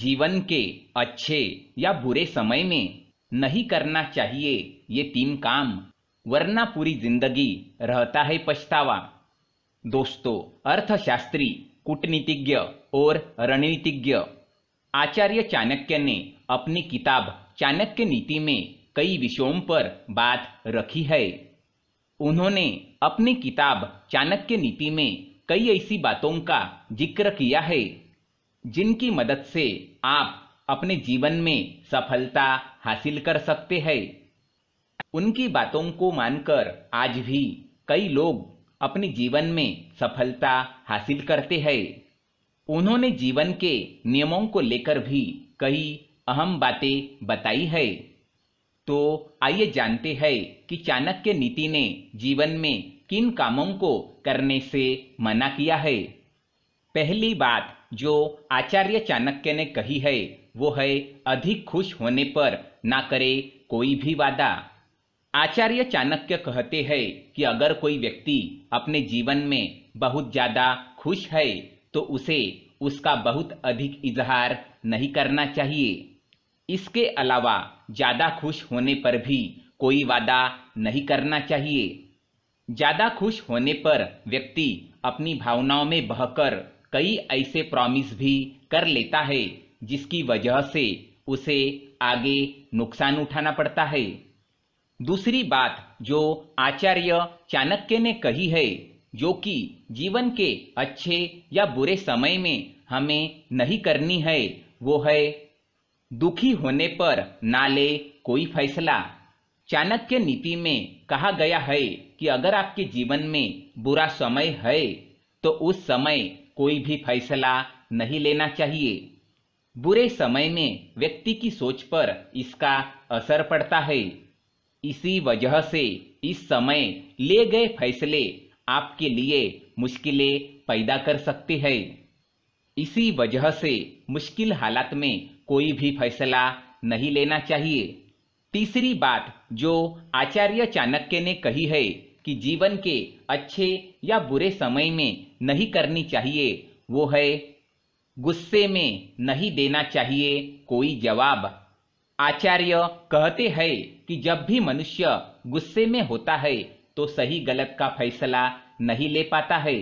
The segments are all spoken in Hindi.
जीवन के अच्छे या बुरे समय में नहीं करना चाहिए ये तीन काम वरना पूरी जिंदगी रहता है पछतावा दोस्तों अर्थशास्त्री कूटनीतिज्ञ और रणनीतिज्ञ आचार्य चाणक्य ने अपनी किताब चाणक्य नीति में कई विषयों पर बात रखी है उन्होंने अपनी किताब चाणक्य नीति में कई ऐसी बातों का जिक्र किया है जिनकी मदद से आप अपने जीवन में सफलता हासिल कर सकते हैं उनकी बातों को मानकर आज भी कई लोग अपने जीवन में सफलता हासिल करते हैं उन्होंने जीवन के नियमों को लेकर भी कई अहम बातें बताई है तो आइए जानते हैं कि चाणक्य नीति ने जीवन में किन कामों को करने से मना किया है पहली बात जो आचार्य चाणक्य ने कही है वो है अधिक खुश होने पर ना करे कोई भी वादा आचार्य चाणक्य कहते हैं कि अगर कोई व्यक्ति अपने जीवन में बहुत ज्यादा खुश है तो उसे उसका बहुत अधिक इजहार नहीं करना चाहिए इसके अलावा ज्यादा खुश होने पर भी कोई वादा नहीं करना चाहिए ज्यादा खुश होने पर व्यक्ति अपनी भावनाओं में बहकर कई ऐसे प्रॉमिस भी कर लेता है जिसकी वजह से उसे आगे नुकसान उठाना पड़ता है दूसरी बात जो आचार्य चाणक्य ने कही है जो कि जीवन के अच्छे या बुरे समय में हमें नहीं करनी है वो है दुखी होने पर ना ले कोई फैसला चाणक्य नीति में कहा गया है कि अगर आपके जीवन में बुरा समय है तो उस समय कोई भी फैसला नहीं लेना चाहिए बुरे समय में व्यक्ति की सोच पर इसका असर पड़ता है इसी वजह से इस समय ले गए फैसले आपके लिए मुश्किलें पैदा कर सकती है इसी वजह से मुश्किल हालात में कोई भी फैसला नहीं लेना चाहिए तीसरी बात जो आचार्य चाणक्य ने कही है कि जीवन के अच्छे या बुरे समय में नहीं करनी चाहिए वो है गुस्से में नहीं देना चाहिए कोई जवाब आचार्य कहते हैं कि जब भी मनुष्य गुस्से में होता है तो सही गलत का फैसला नहीं ले पाता है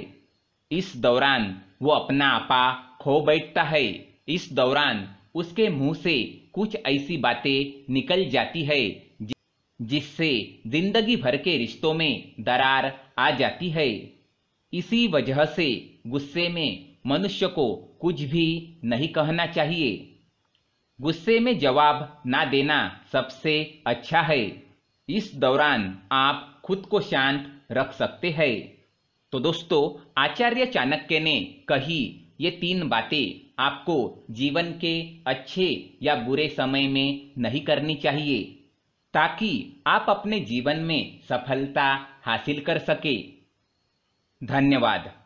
इस दौरान वो अपना आपा खो बैठता है इस दौरान उसके मुंह से कुछ ऐसी बातें निकल जाती है जिससे जिंदगी भर के रिश्तों में दरार आ जाती है इसी वजह से गुस्से में मनुष्य को कुछ भी नहीं कहना चाहिए गुस्से में जवाब ना देना सबसे अच्छा है इस दौरान आप खुद को शांत रख सकते हैं तो दोस्तों आचार्य चाणक्य ने कही ये तीन बातें आपको जीवन के अच्छे या बुरे समय में नहीं करनी चाहिए ताकि आप अपने जीवन में सफलता हासिल कर सके धन्यवाद